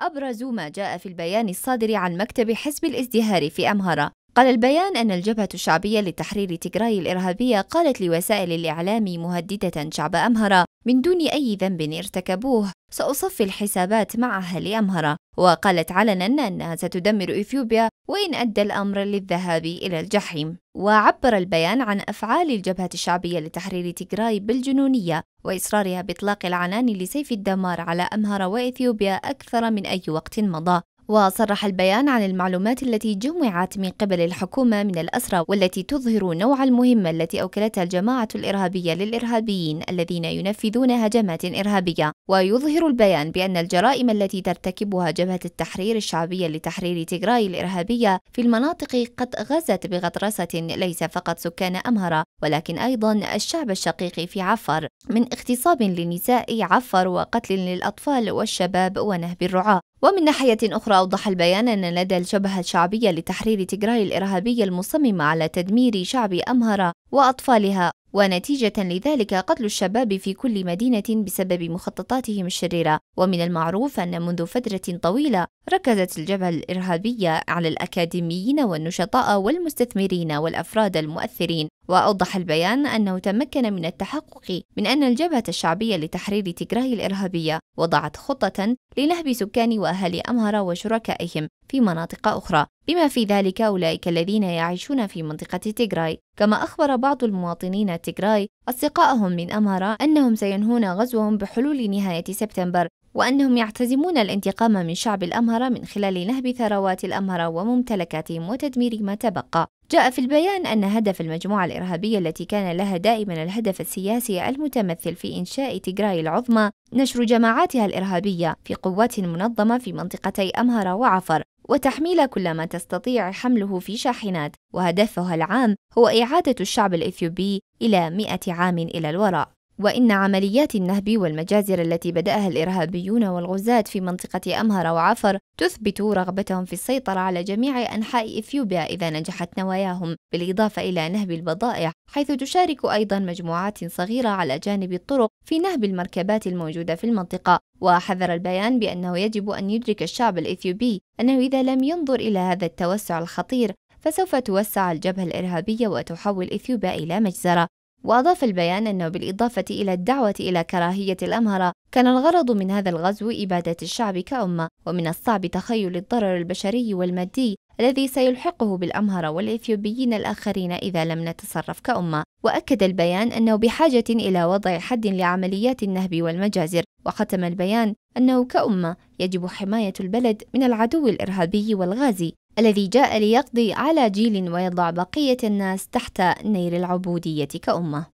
أبرز ما جاء في البيان الصادر عن مكتب حزب الازدهار في أمهرة قال البيان أن الجبهة الشعبية لتحرير تجراي الإرهابية قالت لوسائل الإعلام مهددة شعب أمهرة من دون أي ذنب ارتكبوه سأصفي الحسابات معها لأمهرة وقالت علنا أنها ستدمر إثيوبيا وإن أدى الأمر للذهاب إلى الجحيم وعبر البيان عن أفعال الجبهة الشعبية لتحرير تيغراي بالجنونية وإصرارها بإطلاق العنان لسيف الدمار على أمهرة وإثيوبيا أكثر من أي وقت مضى وصرح البيان عن المعلومات التي جمعت من قبل الحكومة من الأسرى والتي تظهر نوع المهمة التي أوكلتها الجماعة الإرهابية للإرهابيين الذين ينفذون هجمات إرهابية ويظهر البيان بأن الجرائم التي ترتكبها جبهة التحرير الشعبية لتحرير تيغراي الإرهابية في المناطق قد غزت بغطرسة ليس فقط سكان أمهرة ولكن أيضا الشعب الشقيق في عفر من اغتصاب للنساء عفر وقتل للأطفال والشباب ونهب الرعاة ومن ناحية أخرى أوضح البيان أن لدى الجبهة الشعبية لتحرير تجراي الإرهابية المصممة على تدمير شعب أمهرة وأطفالها ونتيجة لذلك قتل الشباب في كل مدينة بسبب مخططاتهم الشريرة ومن المعروف أن منذ فترة طويلة ركزت الجبهة الإرهابية على الأكاديميين والنشطاء والمستثمرين والأفراد المؤثرين وأوضح البيان أنه تمكن من التحقق من أن الجبهة الشعبية لتحرير تيغراي الإرهابية وضعت خطة لنهب سكان وأهالي أمهرة وشركائهم في مناطق أخرى بما في ذلك أولئك الذين يعيشون في منطقة تيغراي كما أخبر بعض المواطنين تيغراي أصدقائهم من أمهرة أنهم سينهون غزوهم بحلول نهاية سبتمبر وأنهم يعتزمون الانتقام من شعب الأمهرة من خلال نهب ثروات الأمهرة وممتلكاتهم وتدمير ما تبقى جاء في البيان أن هدف المجموعة الإرهابية التي كان لها دائما الهدف السياسي المتمثل في إنشاء تيغراي العظمى نشر جماعاتها الإرهابية في قوات منظمة في منطقتي أمهرة وعفر وتحميل كل ما تستطيع حمله في شاحنات وهدفها العام هو إعادة الشعب الإثيوبي إلى مئة عام إلى الوراء وإن عمليات النهب والمجازر التي بدأها الإرهابيون والغزاة في منطقة أمهر وعفر تثبت رغبتهم في السيطرة على جميع أنحاء إثيوبيا إذا نجحت نواياهم، بالإضافة إلى نهب البضائع، حيث تشارك أيضا مجموعات صغيرة على جانب الطرق في نهب المركبات الموجودة في المنطقة، وحذر البيان بأنه يجب أن يدرك الشعب الإثيوبي أنه إذا لم ينظر إلى هذا التوسع الخطير فسوف توسع الجبهة الإرهابية وتحول إثيوبيا إلى مجزرة وأضاف البيان أنه بالإضافة إلى الدعوة إلى كراهية الأمهرة كان الغرض من هذا الغزو إبادة الشعب كأمة ومن الصعب تخيل الضرر البشري والمادي الذي سيلحقه بالأمهرة والإثيوبيين الآخرين إذا لم نتصرف كأمة وأكد البيان أنه بحاجة إلى وضع حد لعمليات النهب والمجازر وختم البيان أنه كأمة يجب حماية البلد من العدو الإرهابي والغازي الذي جاء ليقضي على جيل ويضع بقية الناس تحت نير العبودية كأمة